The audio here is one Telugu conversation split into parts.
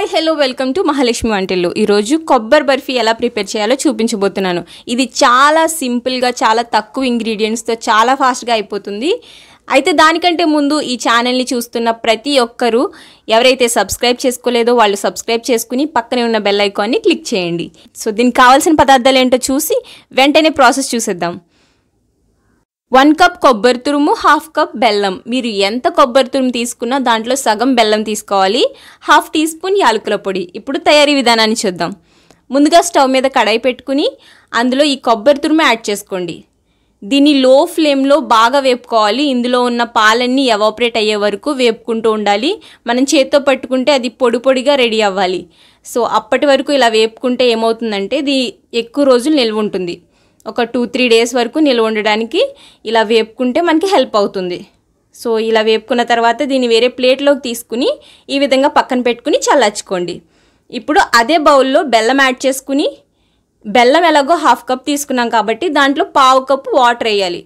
hi hello welcome to Mahalakshmi వంటిల్లు ఈరోజు కొబ్బరి బర్ఫీ ఎలా ప్రిపేర్ చేయాలో చూపించబోతున్నాను ఇది చాలా సింపుల్గా చాలా తక్కువ ఇంగ్రీడియంట్స్తో చాలా ఫాస్ట్గా అయిపోతుంది అయితే దానికంటే ముందు ఈ ఛానల్ని చూస్తున్న ప్రతి ఒక్కరూ ఎవరైతే సబ్స్క్రైబ్ చేసుకోలేదో వాళ్ళు సబ్స్క్రైబ్ చేసుకుని పక్కనే ఉన్న బెల్ ఐకాన్ని క్లిక్ చేయండి సో దీనికి కావాల్సిన పదార్థాలు ఏంటో చూసి వెంటనే ప్రాసెస్ చూసేద్దాం వన్ కప్ కొబ్బరి తురుము హాఫ్ కప్ బెల్లం మీరు ఎంత కొబ్బరి తురుము తీసుకున్నా దాంట్లో సగం బెల్లం తీసుకోవాలి హాఫ్ టీ స్పూన్ యాలకుల పొడి ఇప్పుడు తయారీ విధానాన్ని చూద్దాం ముందుగా స్టవ్ మీద కడాయి పెట్టుకుని అందులో ఈ కొబ్బరి తురుము యాడ్ చేసుకోండి దీన్ని లో ఫ్లేమ్లో బాగా వేపుకోవాలి ఇందులో ఉన్న పాలన్నీ ఎవాపరేట్ అయ్యే వరకు వేపుకుంటూ ఉండాలి మనం చేత్తో పట్టుకుంటే అది పొడి పొడిగా రెడీ అవ్వాలి సో అప్పటి వరకు ఇలా వేపుకుంటే ఏమవుతుందంటే ఇది ఎక్కువ రోజులు నిల్వ ఉంటుంది ఒక టూ త్రీ డేస్ వరకు నిల్వ ఉండడానికి ఇలా వేపుకుంటే మనకి హెల్ప్ అవుతుంది సో ఇలా వేపుకున్న తర్వాత దీన్ని వేరే ప్లేట్లోకి తీసుకుని ఈ విధంగా పక్కన పెట్టుకుని చల్లార్చుకోండి ఇప్పుడు అదే బౌల్లో బెల్లం యాడ్ చేసుకుని బెల్లం ఎలాగో హాఫ్ కప్ తీసుకున్నాం కాబట్టి దాంట్లో పావు కప్పు వాటర్ వేయాలి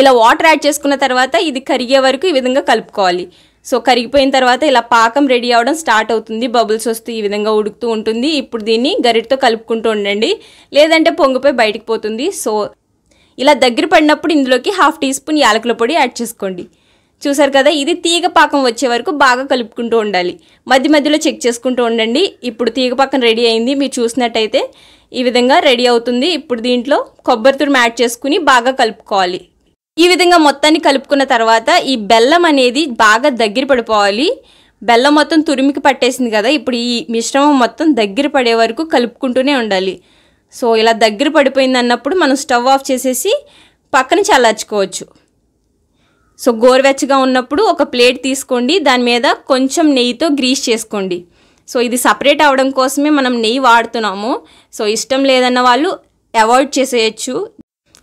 ఇలా వాటర్ యాడ్ చేసుకున్న తర్వాత ఇది కరిగే వరకు ఈ విధంగా కలుపుకోవాలి సో కరిగిపోయిన తర్వాత ఇలా పాకం రెడీ అవ్వడం స్టార్ట్ అవుతుంది బబుల్స్ వస్తూ ఈ విధంగా ఉడుకుతూ ఉంటుంది ఇప్పుడు దీన్ని గరిటతో కలుపుకుంటూ ఉండండి లేదంటే పొంగిపోయి బయటకు పోతుంది సో ఇలా దగ్గర పడినప్పుడు ఇందులోకి హాఫ్ టీ స్పూన్ యాలకుల పొడి యాడ్ చేసుకోండి చూసారు కదా ఇది తీగ పాకం వచ్చే వరకు బాగా కలుపుకుంటూ ఉండాలి మధ్య మధ్యలో చెక్ చేసుకుంటూ ఉండండి ఇప్పుడు తీగ పాకం రెడీ అయింది మీరు చూసినట్టయితే ఈ విధంగా రెడీ అవుతుంది ఇప్పుడు దీంట్లో కొబ్బరి తురుము యాడ్ చేసుకుని బాగా కలుపుకోవాలి ఈ విధంగా మొత్తాన్ని కలుపుకున్న తర్వాత ఈ బెల్లం అనేది బాగా దగ్గర పడిపోవాలి బెల్లం మొత్తం తురిమికి పట్టేసింది కదా ఇప్పుడు ఈ మిశ్రమం మొత్తం దగ్గర పడే వరకు కలుపుకుంటూనే ఉండాలి సో ఇలా దగ్గర పడిపోయింది అన్నప్పుడు మనం స్టవ్ ఆఫ్ చేసేసి పక్కన చల్లార్చుకోవచ్చు సో గోరువెచ్చగా ఉన్నప్పుడు ఒక ప్లేట్ తీసుకోండి దాని మీద కొంచెం నెయ్యితో గ్రీస్ చేసుకోండి సో ఇది సపరేట్ అవడం కోసమే మనం నెయ్యి వాడుతున్నాము సో ఇష్టం లేదన్న వాళ్ళు అవాయిడ్ చేసేయచ్చు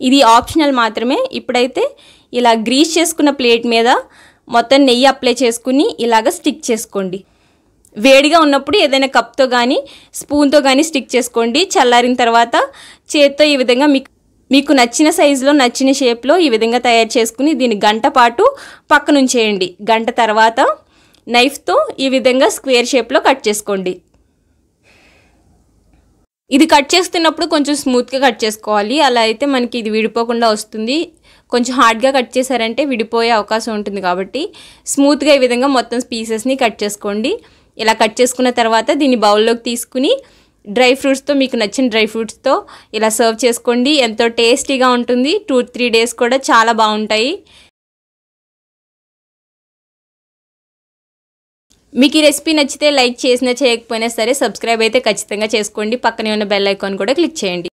ఇది ఆప్షనల్ మాత్రమే ఇప్పుడైతే ఇలా గ్రీస్ చేసుకున్న ప్లేట్ మీద మొత్తం నెయ్యి అప్లై చేసుకుని ఇలాగ స్టిక్ చేసుకోండి వేడిగా ఉన్నప్పుడు ఏదైనా కప్తో కానీ స్పూన్తో కానీ స్టిక్ చేసుకోండి చల్లారిన తర్వాత చేత్తో ఈ విధంగా మీకు మీకు నచ్చిన సైజులో నచ్చిన షేప్లో ఈ విధంగా తయారు చేసుకుని దీన్ని గంట పాటు పక్కనుంచేయండి గంట తర్వాత నైఫ్తో ఈ విధంగా స్క్వేర్ షేప్లో కట్ చేసుకోండి ఇది కట్ చేస్తున్నప్పుడు కొంచెం స్మూత్గా కట్ చేసుకోవాలి అలా అయితే మనకి ఇది విడిపోకుండా వస్తుంది కొంచెం హార్డ్గా కట్ చేశారంటే విడిపోయే అవకాశం ఉంటుంది కాబట్టి స్మూత్గా ఈ విధంగా మొత్తం పీసెస్ని కట్ చేసుకోండి ఇలా కట్ చేసుకున్న తర్వాత దీన్ని బౌల్లోకి తీసుకుని డ్రై ఫ్రూట్స్తో మీకు నచ్చిన డ్రై ఫ్రూట్స్తో ఇలా సర్వ్ చేసుకోండి ఎంతో టేస్టీగా ఉంటుంది టూ త్రీ డేస్ కూడా చాలా బాగుంటాయి మీకు ఈ రెసిపీ నచ్చితే లైక్ చేసినా చేయకపోయినా సరే సబ్స్క్రైబ్ అయితే ఖచ్చితంగా చేసుకోండి పక్కనే ఉన్న బెల్ ఐకాన్ కూడా క్లిక్ చేయండి